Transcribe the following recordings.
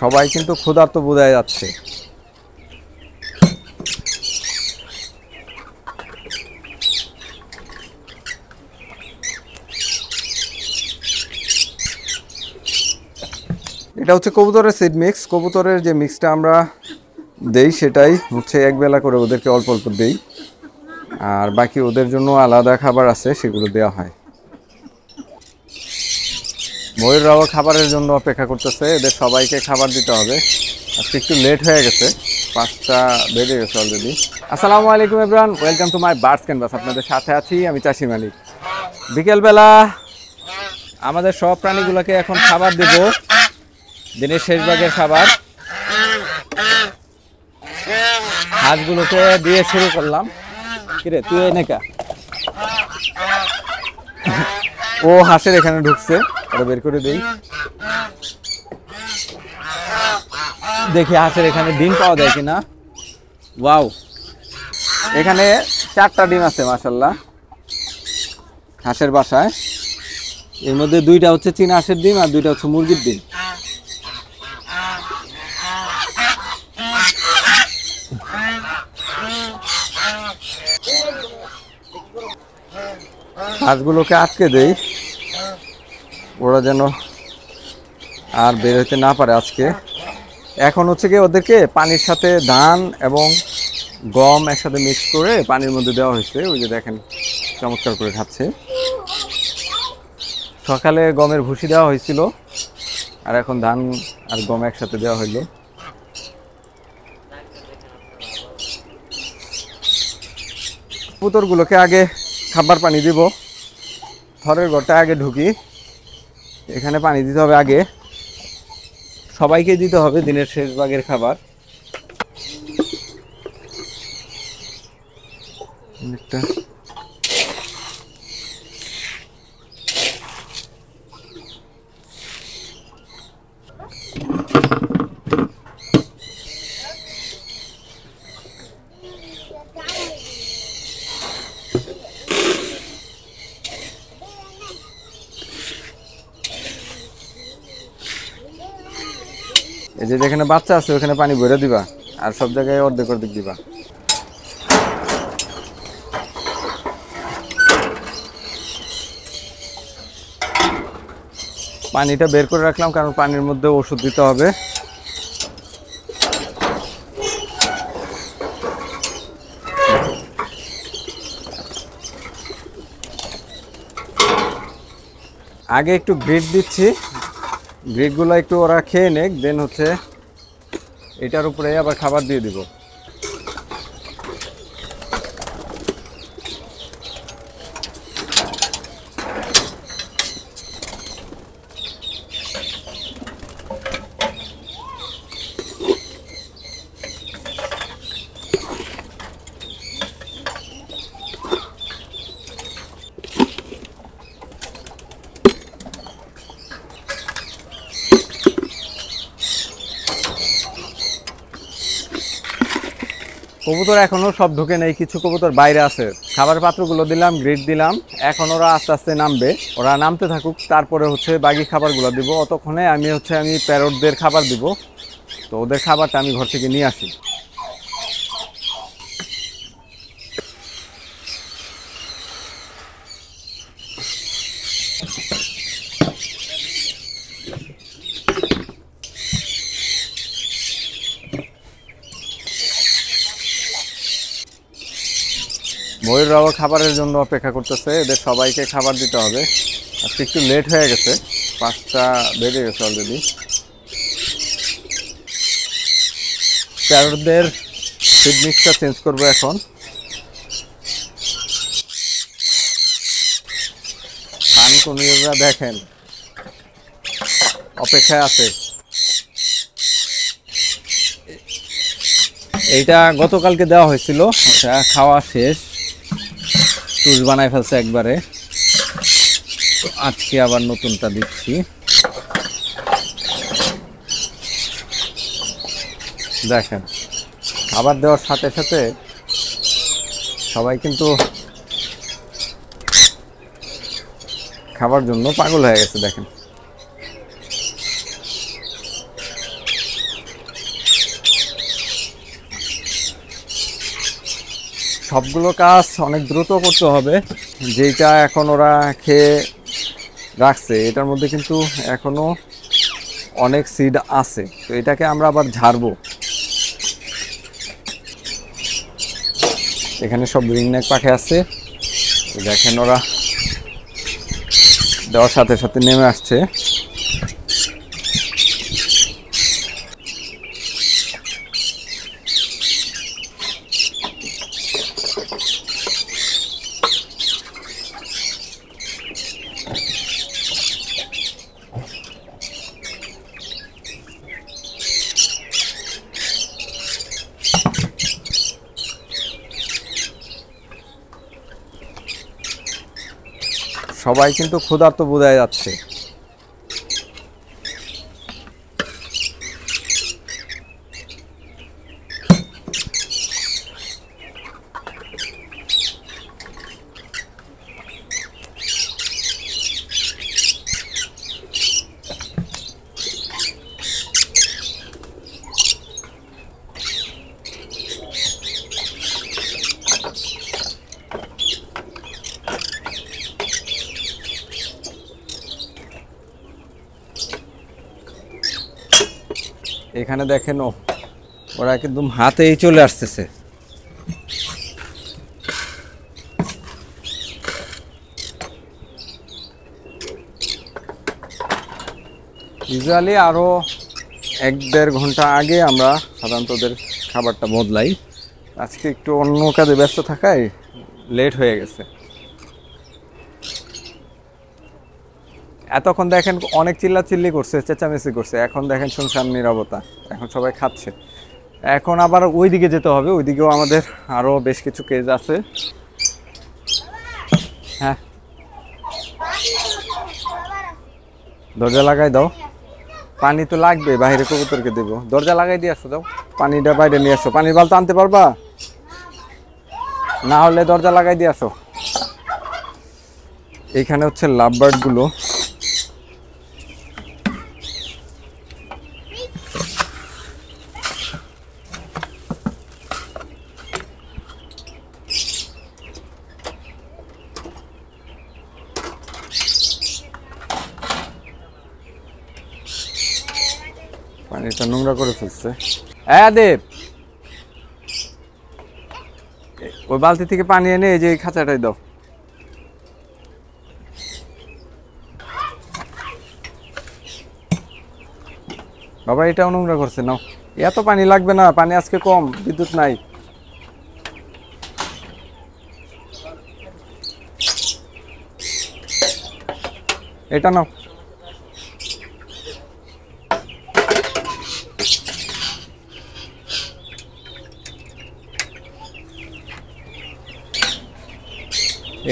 সবাই কিন্তু ক্ষুধার্ত বোঝায় যাচ্ছে এটা হচ্ছে কবুতরের সিড মিক্স কবুতরের যে মিক্সটা আমরা দেই সেটাই হচ্ছে একবেলা করে ওদেরকে অল্প অল্প দেই আর বাকি ওদের জন্য আলাদা খাবার আছে সেগুলো দেওয়া হয় ময়ূররাও খাবারের জন্য অপেক্ষা করতেছে এদের সবাইকে খাবার দিতে হবে আজকে একটু লেট হয়ে গেছে পাঁচটা বেজে গেছে অলরেডি আসসালামু আলাইকুম everyone welcome to my birds canvas আপনাদের সাথে আছি আমি চাষি মালিক বিকেলবেলা আমাদের সব প্রাণীগুলোকে এখন খাবার দেব দিনের শেষ ভাগের খাবার হাঁসগুলোকে দিয়ে শুরু করলাম কিরে তুই এনেকা ও হাঁসের এখানে ঢুকছে এটা বের করে দেই দেখি হাঁসের এখানে ডিম পাওয়া যায় কিনা ওয়াও এখানে চারটা ডিম আছে মাসাল্লাহ হাঁসের বাসায় এর মধ্যে দুইটা হচ্ছে চীনা হাঁসের ডিম আর দুইটা হচ্ছে মুরগির ডিম হাঁসগুলোকে আটকে দেয় ওরা যেন আর বের হইতে না পারে আজকে এখন হচ্ছে কি ওদেরকে পানির সাথে ধান এবং গম একসাথে মিক্স করে পানির মধ্যে দেওয়া হয়েছে ওই যে দেখেন চমৎকার করে খাচ্ছে সকালে গমের ভুসি দেওয়া হয়েছিল আর এখন ধান আর গম একসাথে দেওয়া হইল পুতরগুলোকে আগে খাবার পানি দিব ঘরের ঘরটা আগে ঢুকি এখানে পানি দিতে হবে আগে সবাইকে দিতে হবে দিনের শেষ ভাগের খাবার একটা এই যে যেখানে বাচ্চা আছে ওখানে পানি ভরে দিবা আর সব জায়গায় অর্ধেক অর্ধেক দিবা পানিটা বের করে রাখলাম কারণ পানির মধ্যে ওষুধ দিতে হবে আগে একটু গ্রিট দিচ্ছি গ্রিকগুলো একটু ওরা খেয়ে নেক দেন হচ্ছে এটার উপরে আবার খাবার দিয়ে দিব কবুতর এখনও সব ঢুকে নেই কিছু কবুতর বাইরে আছে খাবার পাত্রগুলো দিলাম গ্রিড দিলাম এখন ওরা আস্তে আস্তে নামবে ওরা নামতে থাকুক তারপরে হচ্ছে বাকি খাবারগুলো দিব অতক্ষণে আমি হচ্ছে আমি প্যারটদের খাবার দিব তো ওদের খাবারটা আমি ঘর থেকে নিয়ে আসি Thank you. ময়ূররাও খাবারের জন্য অপেক্ষা করতেছে এদের সবাইকে খাবার দিতে হবে আজকে একটু লেট হয়ে গেছে পাঁচটা বেড়ে গেছে অলরেডি প্যারোটদের ফিড মিক্সটা চেঞ্জ করবো এখন আনকনীয়রা দেখেন অপেক্ষায় আছে এইটা গতকালকে দেওয়া হয়েছিল খাওয়া শেষ চুষ বানায় ফেলছে একবারে তো আজকে আবার নতুনটা দিচ্ছি দেখেন খাবার দেওয়ার সাথে সাথে সবাই কিন্তু খাবার জন্য পাগল হয়ে গেছে দেখেন সবগুলো কাজ অনেক দ্রুত করতে হবে যেটা এখন ওরা খেয়ে রাখছে এটার মধ্যে কিন্তু এখনও অনেক সিড আছে তো এটাকে আমরা আবার ঝাড়বো এখানে সব রিংনেক পাখি আছে দেখেন ওরা দেওয়ার সাথে সাথে নেমে আসছে সবাই কিন্তু ক্ষুধার্ত বোঝায় যাচ্ছে এখানে দেখেন ওরা একদম হাতেই চলে আসতেছে ইউজুয়ালি আরও এক দেড় ঘন্টা আগে আমরা সাধারণত ওদের খাবারটা বদলাই আজকে একটু অন্য কাজে ব্যস্ত থাকায় লেট হয়ে গেছে এতক্ষণ দেখেন অনেক চিল্লা চিল্লি করছে চেঁচামেচি করছে এখন দেখেন শুনশান নিরবতা এখন সবাই খাচ্ছে এখন আবার ওই দিকে যেতে হবে ওই দিকেও আমাদের আরও বেশ কিছু কেজ আছে হ্যাঁ দরজা লাগাই দাও পানি তো লাগবে বাইরে কবুতরকে দেবো দরজা লাগাই দিয়ে আসো দাও পানিটা বাইরে নিয়ে আসো পানির তো আনতে পারবা না হলে দরজা লাগাই দিয়ে আসো এখানে হচ্ছে লাভবার্ডগুলো এটা নোংরা করে ফেলছে হ্যাঁ দেব ওই বালতি থেকে পানি এনে এই যে এই খাঁচাটাই দাও বাবা এটাও নোংরা করছে নাও এত পানি লাগবে না পানি আজকে কম বিদ্যুৎ নাই এটা নাও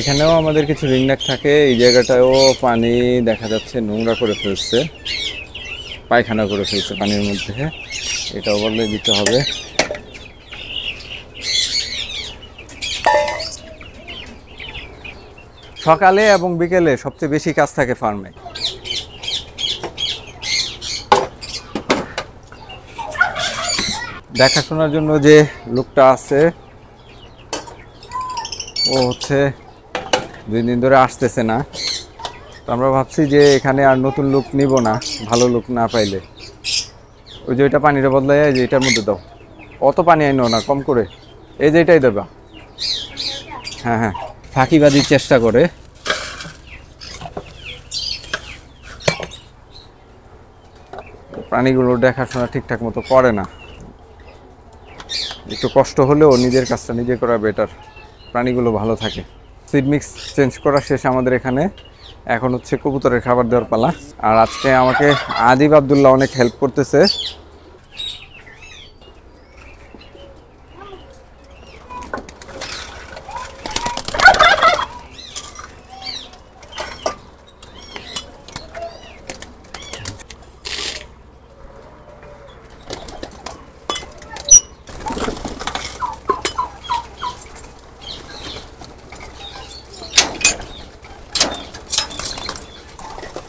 এখানেও আমাদের কিছু রিংনাক থাকে এই জায়গাটাও পানি দেখা যাচ্ছে নোংরা করে ফেলছে পায়খানা করে ফেলছে পানির মধ্যে এটা বললে দিতে হবে সকালে এবং বিকেলে সবচেয়ে বেশি কাজ থাকে ফার্মে দেখাশোনার জন্য যে লোকটা আছে ও হচ্ছে দুই দিন ধরে আসতেছে না তো আমরা ভাবছি যে এখানে আর নতুন লোক নিব না ভালো লোক না পাইলে ওই যে ওইটা পানিটা বদলাই যে এটার মধ্যে দাও অত পানি আইন না কম করে এই যে এটাই দেবা হ্যাঁ হ্যাঁ ফাঁকিবাজির চেষ্টা করে প্রাণীগুলো দেখাশোনা ঠিকঠাক মতো করে না একটু কষ্ট হলেও নিজের কাজটা নিজে করা বেটার প্রাণীগুলো ভালো থাকে সিড মিক্স চেঞ্জ করা শেষ আমাদের এখানে এখন হচ্ছে কবুতরের খাবার দেওয়ার পালা আর আজকে আমাকে আদিব আবদুল্লাহ অনেক হেল্প করতেছে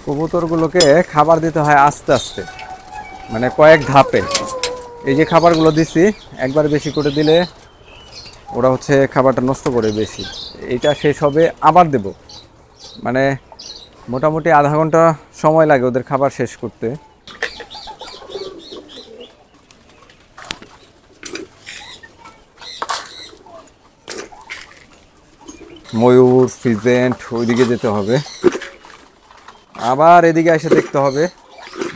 কবুতরগুলোকে খাবার দিতে হয় আস্তে আস্তে মানে কয়েক ধাপে এই যে খাবারগুলো দিছি একবার বেশি করে দিলে ওরা হচ্ছে খাবারটা নষ্ট করে বেশি এটা শেষ হবে আবার দেব মানে মোটামুটি আধা ঘন্টা সময় লাগে ওদের খাবার শেষ করতে ময়ূর ফিজেন্ট ওইদিকে যেতে হবে আবার এদিকে এসে দেখতে হবে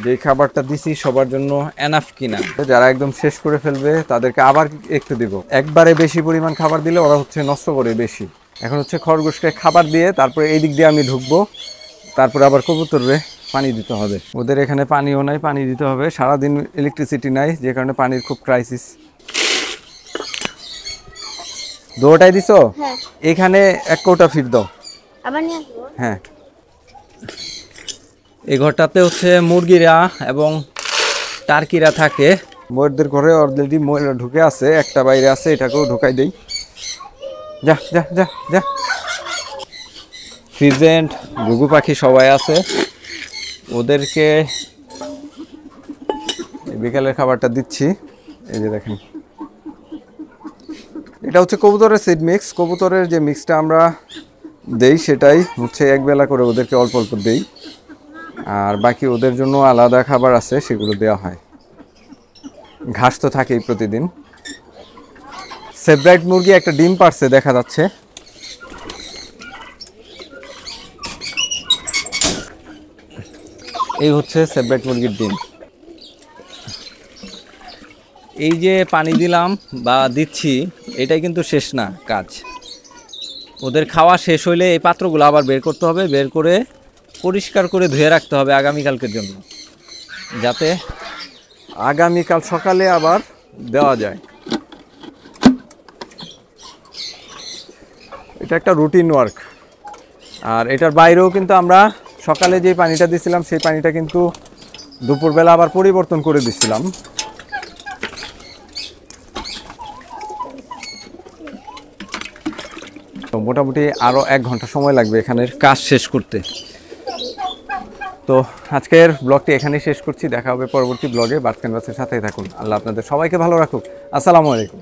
যে খাবারটা দিছি সবার জন্য এনাফ কিনা যারা একদম শেষ করে ফেলবে তাদেরকে আবার একটু দিব একবারে বেশি পরিমাণ খাবার দিলে ওরা হচ্ছে নষ্ট করে বেশি এখন হচ্ছে খরগোশকে খাবার দিয়ে তারপরে এই দিক দিয়ে আমি ঢুকবো তারপরে আবার কবুতরবে পানি দিতে হবে ওদের এখানে পানিও নাই পানি দিতে হবে সারাদিন ইলেকট্রিসিটি নাই যে কারণে পানির খুব ক্রাইসিস দোটাই দিছো হ্যাঁ। এখানে এক কোটা ফিট দাও হ্যাঁ এই ঘরটাতে হচ্ছে মুরগিরা এবং টার্কিরা থাকে ময়ূরদের ঘরে অলরেডি ময়ূরা ঢুকে আছে একটা বাইরে আছে এটাকেও ঢুকাই দেই যা যা যা যা ফিজেন্ট ঘুঘু পাখি সবাই আছে ওদেরকে বিকালের খাবারটা দিচ্ছি এই যে দেখেন এটা হচ্ছে কবুতরের সিড মিক্স কবুতরের যে মিক্সটা আমরা দেই সেটাই হচ্ছে একবেলা করে ওদেরকে অল্প অল্প দেই আর বাকি ওদের জন্য আলাদা খাবার আছে সেগুলো দেওয়া হয় ঘাস তো থাকেই প্রতিদিন সেব্রাইট মুরগি একটা ডিম পারছে দেখা যাচ্ছে এই হচ্ছে সেব্রাইট মুরগির ডিম এই যে পানি দিলাম বা দিচ্ছি এটাই কিন্তু শেষ না কাজ ওদের খাওয়া শেষ হইলে এই পাত্রগুলো আবার বের করতে হবে বের করে পরিষ্কার করে ধুয়ে রাখতে হবে আগামীকালকের জন্য যাতে আগামীকাল সকালে আবার দেওয়া যায় এটা একটা রুটিন ওয়ার্ক আর এটার বাইরেও কিন্তু আমরা সকালে যে পানিটা দিছিলাম সেই পানিটা কিন্তু দুপুরবেলা আবার পরিবর্তন করে দিছিলাম তো মোটামুটি আরও এক ঘন্টা সময় লাগবে এখানের কাজ শেষ করতে তো আজকের ব্লগটি এখানে শেষ করছি দেখা হবে পরবর্তী ব্লগে বার্থ ক্যানভাসের সাথেই থাকুন আল্লাহ আপনাদের সবাইকে ভালো রাখুক আসসালামু আলাইকুম